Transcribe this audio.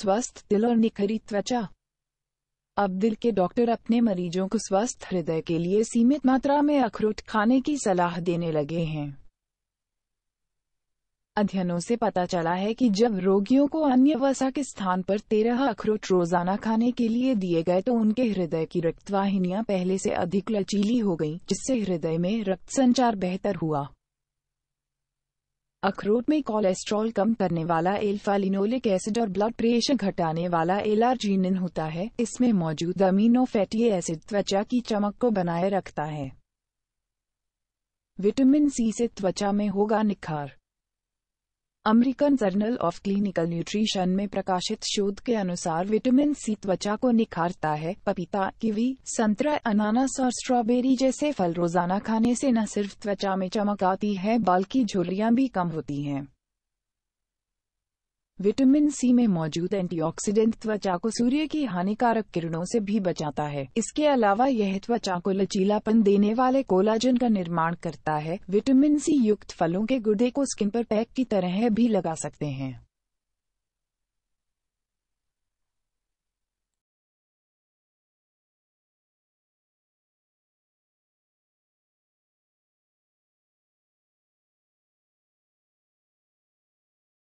स्वस्थ दिल और निखरी त्वचा अब दिल के डॉक्टर अपने मरीजों को स्वस्थ हृदय के लिए सीमित मात्रा में अखरोट खाने की सलाह देने लगे हैं अध्ययनों से पता चला है कि जब रोगियों को अन्य वसा के स्थान पर तेरह अखरोट रोजाना खाने के लिए दिए गए तो उनके हृदय की रक्तवाहिनियां पहले से अधिक लचीली हो गईं, जिससे हृदय में रक्त संचार बेहतर हुआ अखरोट में कोलेस्ट्रॉल कम करने वाला एल्फालिनोलिक एसिड और ब्लड प्रेशर घटाने वाला एलार्जीनिन होता है इसमें मौजूद अमीनो फैटी एसिड त्वचा की चमक को बनाए रखता है विटामिन सी से त्वचा में होगा निखार American journal of clinical nutrition में प्रकाशित शोध के अनुसार विटामिन सी त्वचा को निखारता है पपीता कीवी संतरा अनानास और स्ट्रॉबेरी जैसे फल रोजाना खाने से न सिर्फ त्वचा में चमक आती है बल्कि झुर्रियां भी कम होती हैं विटामिन सी में मौजूद एंटीऑक्सीडेंट त्वचा को सूर्य की हानिकारक किरणों से भी बचाता है इसके अलावा यह त्वचा को लचीलापन देने वाले कोलाजन का निर्माण करता है विटामिन सी युक्त फलों के गुर्दे को स्किन पर पैक की तरह भी लगा सकते हैं